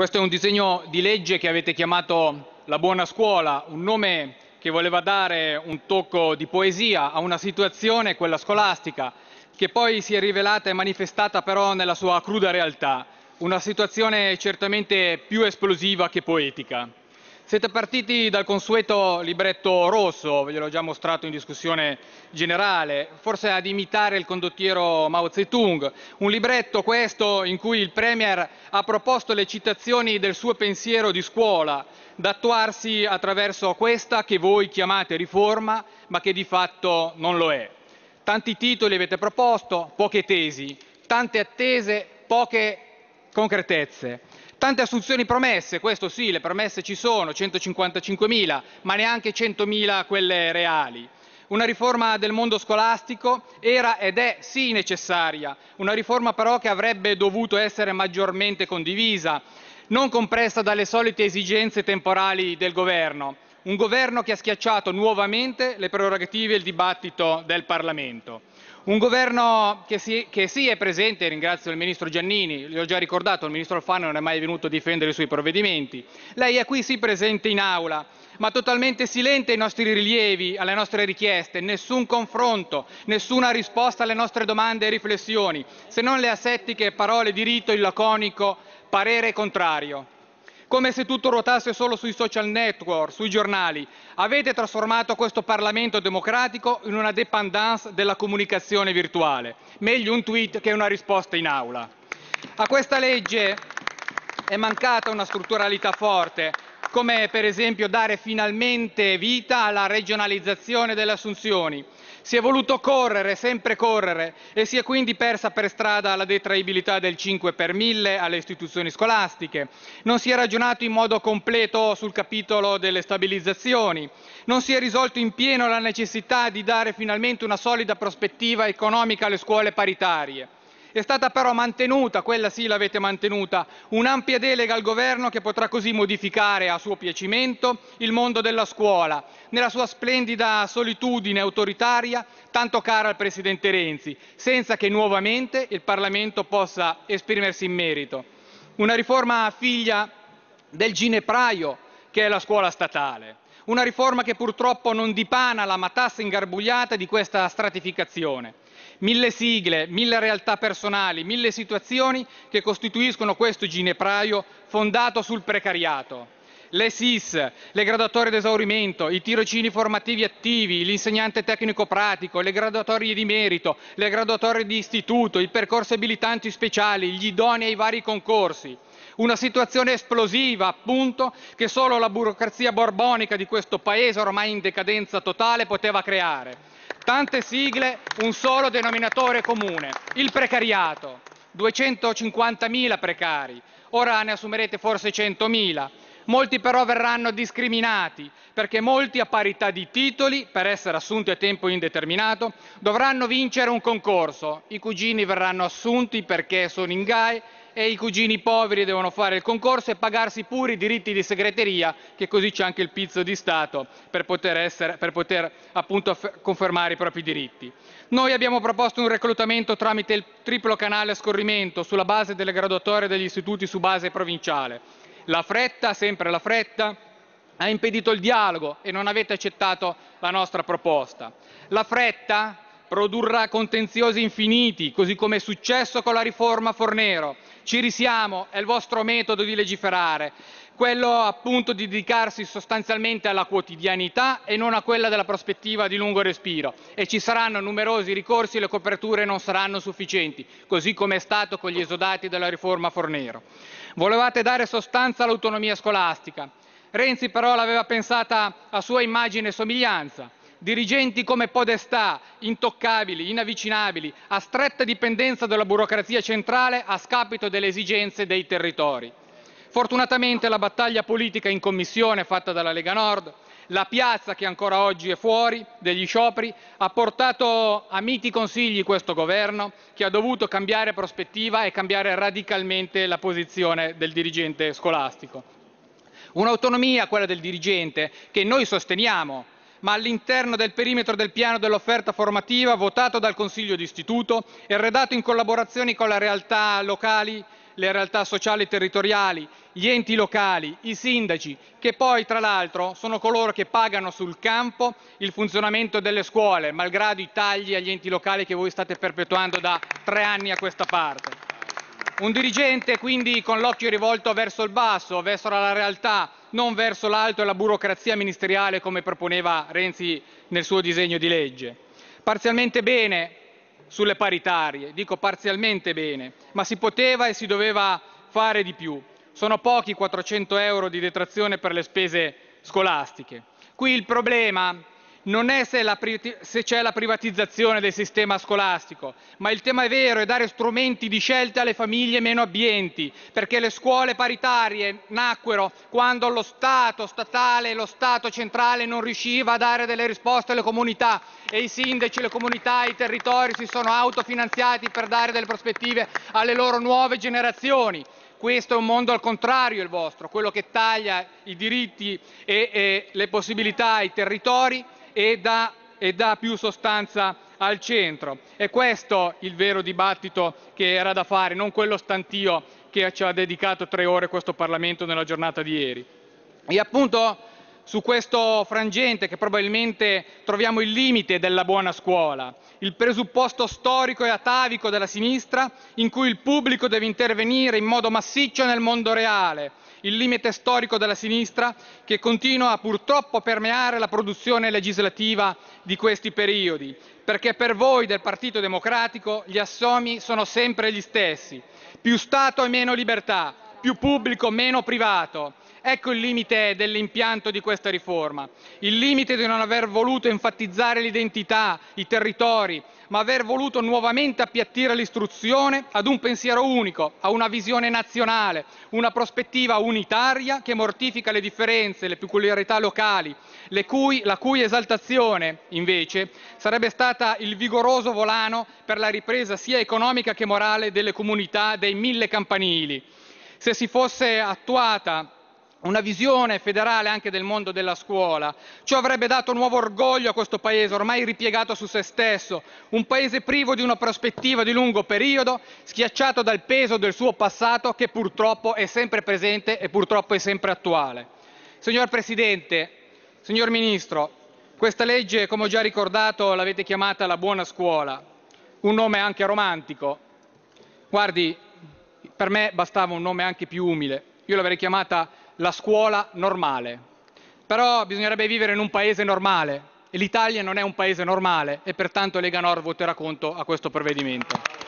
Questo è un disegno di legge che avete chiamato La buona scuola, un nome che voleva dare un tocco di poesia a una situazione, quella scolastica, che poi si è rivelata e manifestata però nella sua cruda realtà, una situazione certamente più esplosiva che poetica. Siete partiti dal consueto libretto rosso, ve l'ho già mostrato in discussione generale, forse ad imitare il condottiero Mao Zedong, un libretto questo in cui il Premier ha proposto le citazioni del suo pensiero di scuola, da attuarsi attraverso questa che voi chiamate riforma, ma che di fatto non lo è. Tanti titoli avete proposto, poche tesi, tante attese, poche concretezze. Tante assunzioni promesse, questo sì, le promesse ci sono, 155.000, ma neanche 100.000 quelle reali. Una riforma del mondo scolastico era ed è sì necessaria, una riforma però che avrebbe dovuto essere maggiormente condivisa, non compressa dalle solite esigenze temporali del governo, un governo che ha schiacciato nuovamente le prerogative e il dibattito del Parlamento. Un governo che sì, che sì, è presente, ringrazio il ministro Giannini, l'ho già ricordato, il ministro Alfano non è mai venuto a difendere i suoi provvedimenti. Lei è qui sì presente in aula, ma totalmente silente ai nostri rilievi, alle nostre richieste, nessun confronto, nessuna risposta alle nostre domande e riflessioni, se non le asettiche parole di rito il laconico parere contrario come se tutto ruotasse solo sui social network, sui giornali. Avete trasformato questo Parlamento democratico in una dépendance della comunicazione virtuale. Meglio un tweet che una risposta in aula. A questa legge è mancata una strutturalità forte, come per esempio dare finalmente vita alla regionalizzazione delle assunzioni, si è voluto correre, sempre correre, e si è quindi persa per strada la detraibilità del 5 per 1000 alle istituzioni scolastiche. Non si è ragionato in modo completo sul capitolo delle stabilizzazioni. Non si è risolto in pieno la necessità di dare finalmente una solida prospettiva economica alle scuole paritarie. È stata però mantenuta, quella sì l'avete mantenuta, un'ampia delega al governo che potrà così modificare a suo piacimento il mondo della scuola, nella sua splendida solitudine autoritaria tanto cara al Presidente Renzi, senza che nuovamente il Parlamento possa esprimersi in merito. Una riforma figlia del ginepraio che è la scuola statale. Una riforma che purtroppo non dipana la matassa ingarbugliata di questa stratificazione mille sigle, mille realtà personali, mille situazioni che costituiscono questo ginepraio fondato sul precariato. Le SIS, le graduatorie d'esaurimento, i tirocini formativi attivi, l'insegnante tecnico pratico, le graduatorie di merito, le graduatorie di istituto, i percorsi abilitanti speciali, gli idonei ai vari concorsi. Una situazione esplosiva, appunto, che solo la burocrazia borbonica di questo paese ormai in decadenza totale poteva creare tante sigle un solo denominatore comune, il precariato. 250.000 precari, ora ne assumerete forse 100.000. Molti però verranno discriminati perché molti a parità di titoli, per essere assunti a tempo indeterminato, dovranno vincere un concorso. I cugini verranno assunti perché sono in GAE e i cugini poveri devono fare il concorso e pagarsi pure i diritti di segreteria, che così c'è anche il pizzo di Stato per poter, essere, per poter appunto confermare i propri diritti. Noi abbiamo proposto un reclutamento tramite il triplo canale a scorrimento sulla base delle graduatorie degli istituti su base provinciale. La fretta, sempre la fretta, ha impedito il dialogo e non avete accettato la nostra proposta. La fretta produrrà contenziosi infiniti, così come è successo con la riforma Fornero ci risiamo, è il vostro metodo di legiferare, quello appunto di dedicarsi sostanzialmente alla quotidianità e non a quella della prospettiva di lungo respiro e ci saranno numerosi ricorsi e le coperture non saranno sufficienti, così come è stato con gli esodati della riforma Fornero. Volevate dare sostanza all'autonomia scolastica. Renzi però l'aveva pensata a sua immagine e somiglianza dirigenti come podestà, intoccabili, inavvicinabili, a stretta dipendenza dalla burocrazia centrale a scapito delle esigenze dei territori. Fortunatamente la battaglia politica in commissione fatta dalla Lega Nord, la piazza che ancora oggi è fuori degli scioperi, ha portato a miti consigli questo governo che ha dovuto cambiare prospettiva e cambiare radicalmente la posizione del dirigente scolastico. Un'autonomia, quella del dirigente, che noi sosteniamo, ma all'interno del perimetro del piano dell'offerta formativa votato dal Consiglio d'Istituto e redatto in collaborazione con le realtà locali, le realtà sociali e territoriali, gli enti locali, i sindaci, che poi tra l'altro sono coloro che pagano sul campo il funzionamento delle scuole, malgrado i tagli agli enti locali che voi state perpetuando da tre anni a questa parte. Un dirigente quindi con l'occhio rivolto verso il basso, verso la realtà, non verso l'alto e la burocrazia ministeriale come proponeva Renzi nel suo disegno di legge. Parzialmente bene sulle paritarie, dico parzialmente bene, ma si poteva e si doveva fare di più. Sono pochi 400 euro di detrazione per le spese scolastiche. Qui il problema non è se, se c'è la privatizzazione del sistema scolastico, ma il tema vero è dare strumenti di scelta alle famiglie meno abbienti, perché le scuole paritarie nacquero quando lo Stato statale, e lo Stato centrale non riusciva a dare delle risposte alle comunità e i sindaci, le comunità, i territori si sono autofinanziati per dare delle prospettive alle loro nuove generazioni. Questo è un mondo al contrario il vostro, quello che taglia i diritti e, e le possibilità ai territori e dà, e dà più sostanza al centro. È questo il vero dibattito che era da fare, non quello stantio che ci ha dedicato tre ore questo Parlamento nella giornata di ieri. E appunto su questo frangente che probabilmente troviamo il limite della buona scuola, il presupposto storico e atavico della sinistra in cui il pubblico deve intervenire in modo massiccio nel mondo reale, il limite storico della sinistra che continua purtroppo a permeare la produzione legislativa di questi periodi, perché per voi del Partito Democratico gli assomi sono sempre gli stessi, più Stato e meno libertà, più pubblico meno privato, Ecco il limite dell'impianto di questa riforma, il limite di non aver voluto enfatizzare l'identità, i territori, ma aver voluto nuovamente appiattire l'istruzione ad un pensiero unico, a una visione nazionale, una prospettiva unitaria che mortifica le differenze, le peculiarità locali, le cui, la cui esaltazione, invece, sarebbe stata il vigoroso volano per la ripresa sia economica che morale delle comunità dei mille campanili. Se si fosse attuata una visione federale anche del mondo della scuola. Ciò avrebbe dato nuovo orgoglio a questo Paese, ormai ripiegato su se stesso, un Paese privo di una prospettiva di lungo periodo, schiacciato dal peso del suo passato che purtroppo è sempre presente e purtroppo è sempre attuale. Signor Presidente, signor Ministro, questa legge, come ho già ricordato, l'avete chiamata la buona scuola, un nome anche romantico. Guardi, per me bastava un nome anche più umile. Io l'avrei chiamata la scuola normale. Però bisognerebbe vivere in un paese normale e l'Italia non è un paese normale e pertanto Lega Nord voterà contro a questo provvedimento.